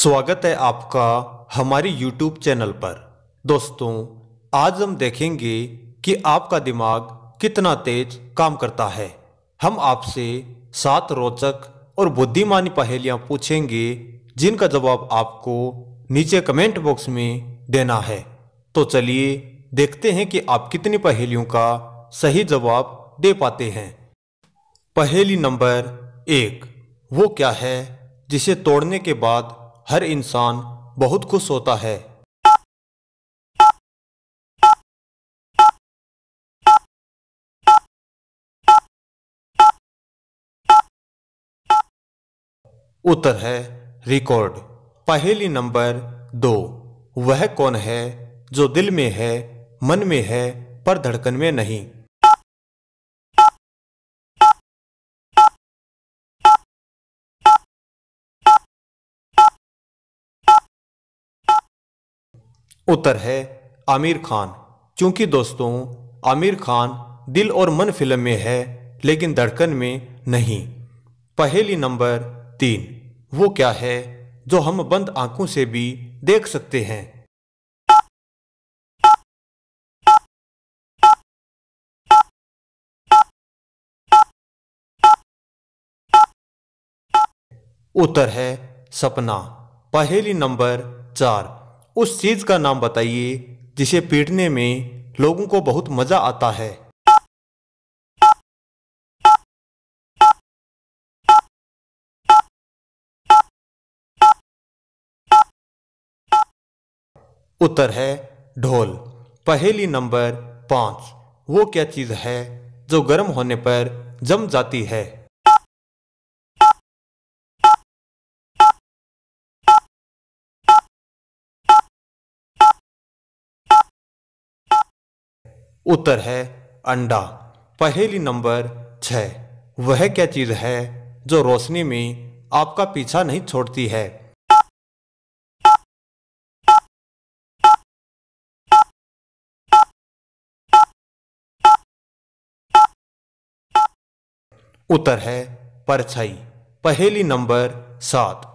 स्वागत है आपका हमारी YouTube चैनल पर दोस्तों आज हम देखेंगे कि आपका दिमाग कितना तेज काम करता है हम आपसे सात रोचक और बुद्धिमानी पहेलियां पूछेंगे जिनका जवाब आपको नीचे कमेंट बॉक्स में देना है तो चलिए देखते हैं कि आप कितनी पहेलियों का सही जवाब दे पाते हैं पहेली नंबर एक वो क्या है जिसे तोड़ने के बाद हर इंसान बहुत खुश होता है उत्तर है रिकॉर्ड पहली नंबर दो वह कौन है जो दिल में है मन में है पर धड़कन में नहीं उत्तर है आमिर खान क्योंकि दोस्तों आमिर खान दिल और मन फिल्म में है लेकिन धड़कन में नहीं पहेली नंबर तीन वो क्या है जो हम बंद आंखों से भी देख सकते हैं उत्तर है सपना पहेली नंबर चार उस चीज का नाम बताइए जिसे पीटने में लोगों को बहुत मजा आता है उत्तर है ढोल पहेली नंबर पांच वो क्या चीज़ है जो गर्म होने पर जम जाती है उत्तर है अंडा पहेली नंबर छः वह क्या चीज़ है जो रोशनी में आपका पीछा नहीं छोड़ती है उत्तर है परछाई पहेली नंबर सात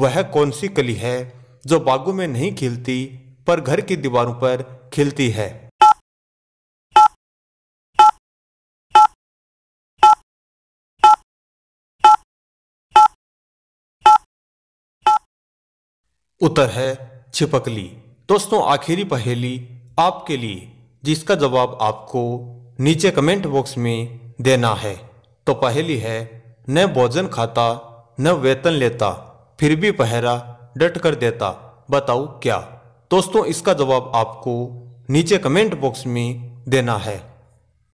वह कौन सी कली है जो बागों में नहीं खिलती पर घर की दीवारों पर खिलती है उत्तर है छिपकली दोस्तों आखिरी पहेली आपके लिए जिसका जवाब आपको नीचे कमेंट बॉक्स में देना है तो पहेली है न भोजन खाता न वेतन लेता फिर भी पहरा डट कर देता बताओ क्या दोस्तों इसका जवाब आपको नीचे कमेंट बॉक्स में देना है